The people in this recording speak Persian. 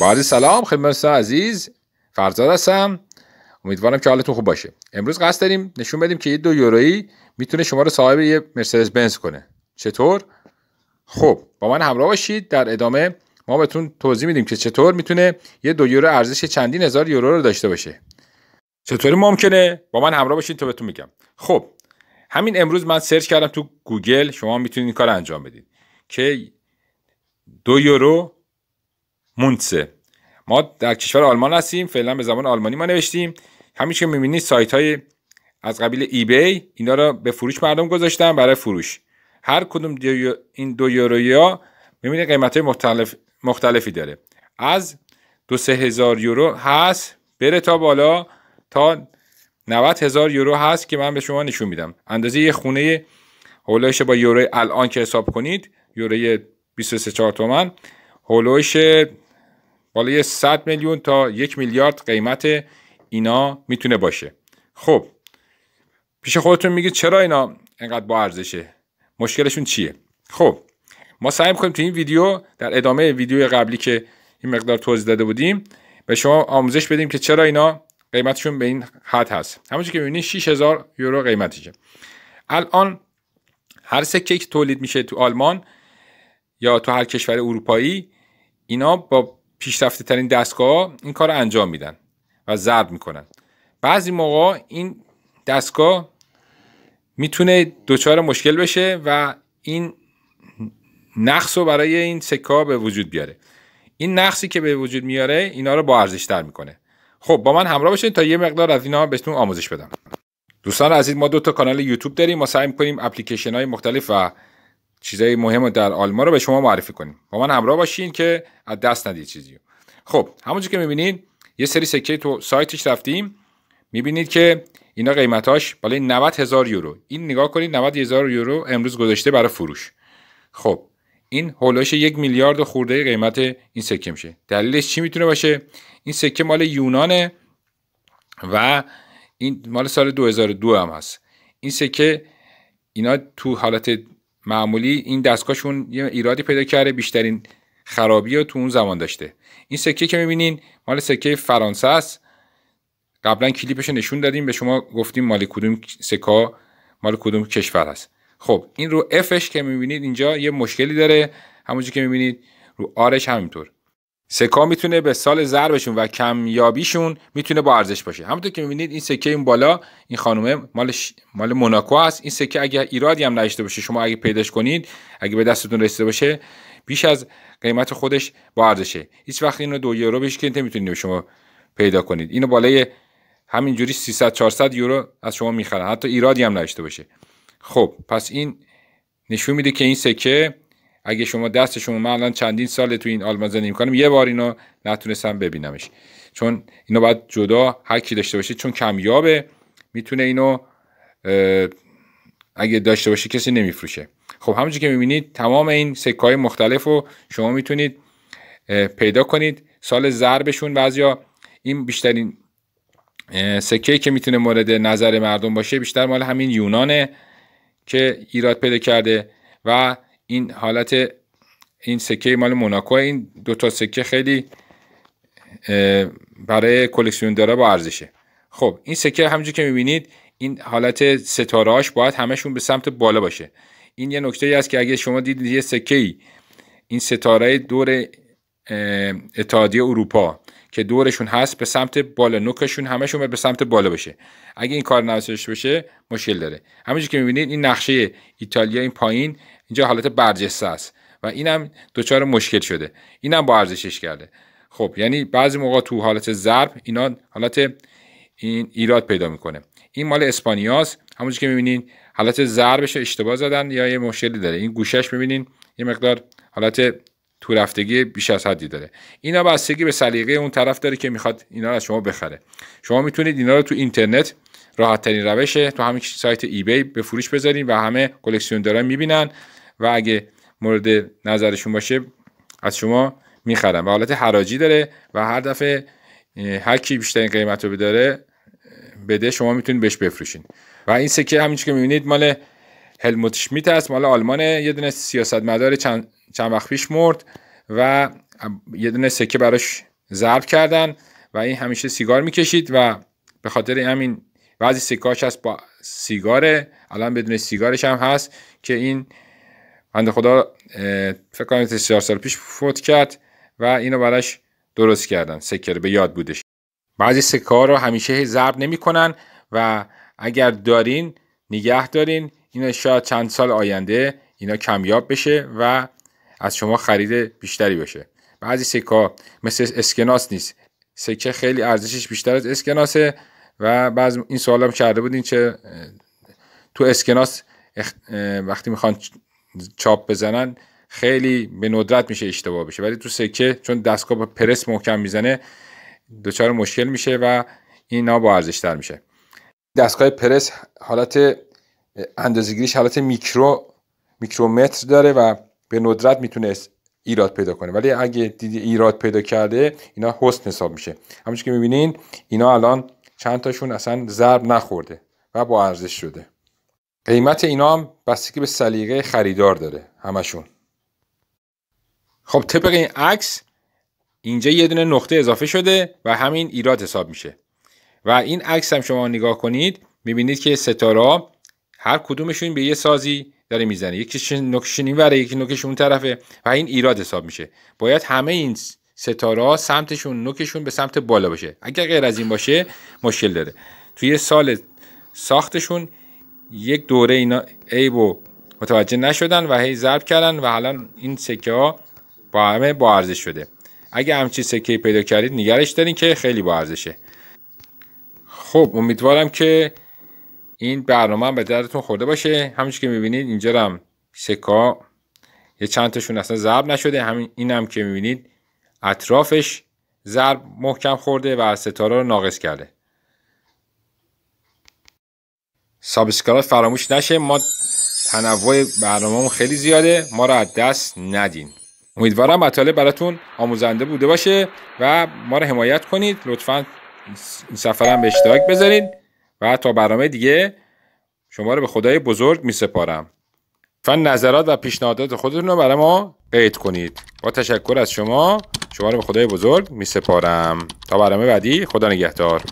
با سلام خدمت مرسا عزیز فرزاد هستم امیدوارم که حالتون خوب باشه امروز قصد داریم نشون بدیم که یه دو یورویی میتونه شما رو صاحب یه مرسدس بنز کنه چطور خب با من همراه باشید در ادامه ما بهتون توضیح میدیم که چطور میتونه یه دو یورو ارزش چندین هزار یورو رو داشته باشه چطوری ممکنه با من همراه باشید تا بهتون میگم خب همین امروز من سرچ کردم تو گوگل شما میتونید این کار انجام بدید که دو یورو مونتسه ما در کشور آلمان هستیم فعلا به زبان آلمانی ما نوشتیم همین که میبینید سایت های از قبیل ای بی اینا رو به فروش مردم گذاشتن برای فروش هر کدوم این دو یورویا ها میبینید قیمت های مختلف مختلفی داره از دو سه هزار یورو هست بره تا بالا تا 90 هزار یورو هست که من به شما نشون میدم اندازه یه خونه هولوش با یورو الان که حساب کنید یورو 23 تومن هولوش بالای 100 میلیون تا یک میلیارد قیمت اینا میتونه باشه خب پیش خودتون میگید چرا اینا اینقدر با ارزشه مشکلشون چیه خب ما سعی میکنیم تو این ویدیو در ادامه ویدیو قبلی که این مقدار توضیح داده بودیم به شما آموزش بدیم که چرا اینا قیمتشون به این حد هست همونجوری که میبینید 6000 یورو قیمتشه الان هر سکه که تولید میشه تو آلمان یا تو هر کشور اروپایی اینا با پیشرفته ترین دستگاه این کار رو انجام میدن و ضرب میکنن بعضی موقع این دستگاه میتونه دچار مشکل بشه و این نقص رو برای این سکه به وجود بیاره این نقصی که به وجود میاره اینا رو با ارزش میکنه خب با من همراه باشین تا یه مقدار از اینا بهتون آموزش بدم دوستان عزیز ما دو تا کانال یوتیوب داریم ما سعی میکنیم اپلیکیشن های مختلف و چیزهای مهم در آلمان رو به شما معرفی کنیم با من همراه باشین که از دست ندید چیزی خب همونجور که میبینید یه سری سکه تو سایتش رفتیم می‌بینید که اینا قیمتاش بالای 90 هزار یورو این نگاه کنید 90 هزار یورو امروز گذاشته برای فروش خب این هولوش یک میلیارد خورده قیمت این سکه میشه دلیلش چی میتونه باشه این سکه مال یونانه و این مال سال 2002 هم هست این سکه اینا تو حالت معمولی این دستگاهشون یه ایرادی پیدا کرده بیشترین خرابی رو تو اون زمان داشته این سکه که میبینین مال سکه فرانسه است قبلا کلیپش نشون دادیم به شما گفتیم مال کدوم سکه مال کدوم کشور هست خب این رو Fش که میبینید اینجا یه مشکلی داره همونجور که میبینید رو آرش همینطور سکا میتونه به سال ضربشون و کمیابیشون میتونه با ارزش باشه همونطور که میبینید این سکه این بالا این خانومه مال ش... مال موناکو است این سکه اگه ایرادی هم نشته باشه شما اگه پیداش کنید اگه به دستتون رسیده باشه بیش از قیمت خودش با ارزشه هیچ وقت اینو دو یورو بهش که نمیتونید شما پیدا کنید اینو بالای همینجوری 300 400 یورو از شما میخره حتی ایرادی هم نشته باشه خب پس این نشون میده که این سکه اگه شما دست شما من الان چندین سال تو این آلمان زندگی میکنم یه بار اینو نتونستم ببینمش چون اینو باید جدا هر کی داشته باشه چون کمیابه میتونه اینو اگه داشته باشه کسی نمیفروشه خب همونجور که میبینید تمام این سکه های مختلف رو شما میتونید پیدا کنید سال ضربشون بعضیا این بیشترین سکه که میتونه مورد نظر مردم باشه بیشتر مال همین یونانه که ایراد پیدا کرده و این حالت این سکه مال موناکو این دو تا سکه خیلی برای کلکسیون داره با ارزشه خب این سکه همونجور که میبینید این حالت ستارهاش باید همشون به سمت بالا باشه این یه نکته ای است که اگه شما دیدید یه سکه ای این ستاره دور اتحادیه اروپا که دورشون هست به سمت بالا نوکشون همشون به سمت بالا باشه اگه این کار نوشته بشه مشکل داره همونجور که میبینید این نقشه ایتالیا این پایین اینجا حالت برجسته است و اینم دچار مشکل شده اینم با ارزشش کرده خب یعنی بعضی موقع تو حالت ضرب اینا حالت این ایراد پیدا میکنه این مال اسپانیاست همونجور که میبینین حالت ضربش اشتباه زدن یا یه مشکلی داره این گوشش میبینین یه مقدار حالت تو رفتگی بیش از حدی داره اینا بستگی به سلیقه اون طرف داره که میخواد اینا رو از شما بخره شما میتونید اینا رو تو اینترنت راحت ترین روشه تو همین سایت بی به فروش بذارین و همه کلکسیون دارن میبینن و اگه مورد نظرشون باشه از شما میخرن و حالت حراجی داره و هر دفعه هر کی بیشترین قیمت رو بداره بده شما میتونید بهش بفروشین و این سکه که میبینید مال هلموت شمیت است مال آلمانه یه دونه سیاستمدار چند چند وقت پیش مرد و یه دونه سکه براش ضرب کردن و این همیشه سیگار میکشید و به خاطر همین بعضی سکاش هست با سیگاره الان بدون سیگارش هم هست که این بند خدا فکر کنم سیار سال پیش فوت کرد و اینو براش درست کردن سکر به یاد بودش بعضی سکه ها رو همیشه ضرب نمیکنن و اگر دارین نگه دارین اینا شاید چند سال آینده اینا کمیاب بشه و از شما خرید بیشتری بشه بعضی سکه مثل اسکناس نیست سکه خیلی ارزشش بیشتر از اسکناسه و بعض این سوال هم کرده بودین چه تو اسکناس وقتی میخوان چاپ بزنن خیلی به ندرت میشه اشتباه بشه ولی تو سکه چون دستگاه با پرس محکم میزنه دچار مشکل میشه و اینا با ارزشتر میشه دستگاه پرس حالت اندازگیریش حالت میکرو میکرومتر داره و به ندرت میتونه ایراد پیدا کنه ولی اگه دیدی ایراد پیدا کرده اینا حسن حساب میشه همونجور که میبینین اینا الان چند تاشون اصلا ضرب نخورده و با ارزش شده قیمت اینا هم بستگی به سلیقه خریدار داره همشون خب طبق این عکس اینجا یه دونه نقطه اضافه شده و همین ایراد حساب میشه و این عکس هم شما نگاه کنید میبینید که ستاره هر کدومشون به یه سازی داره میزنه یکی نوکش برای یکی نوکش اون طرفه و این ایراد حساب میشه باید همه این ستاره سمتشون نوکشون به سمت بالا باشه اگر غیر از این باشه مشکل داره توی سال ساختشون یک دوره اینا عیب و متوجه نشدن و هی ضرب کردن و حالا این سکه ها با همه با ارزش شده اگه همچین سکه پیدا کردید نگرش دارین که خیلی با ارزشه خب امیدوارم که این برنامه هم به دردتون خورده باشه همونش که میبینید اینجا هم سکا یه چند تاشون اصلا ضرب نشده همین این هم که میبینید اطرافش ضرب محکم خورده و ستاره رو ناقص کرده سابسکرایب فراموش نشه ما تنوع برنامه‌مون خیلی زیاده ما رو از دست ندین امیدوارم مطالب براتون آموزنده بوده باشه و ما رو حمایت کنید لطفا این سفرم به اشتراک بذارید و تا برنامه دیگه شما رو به خدای بزرگ می سپارم فن نظرات و پیشنهادات خودتون رو برای ما قید کنید با تشکر از شما شما رو به خدای بزرگ می سپارم تا برنامه بعدی خدا نگهدار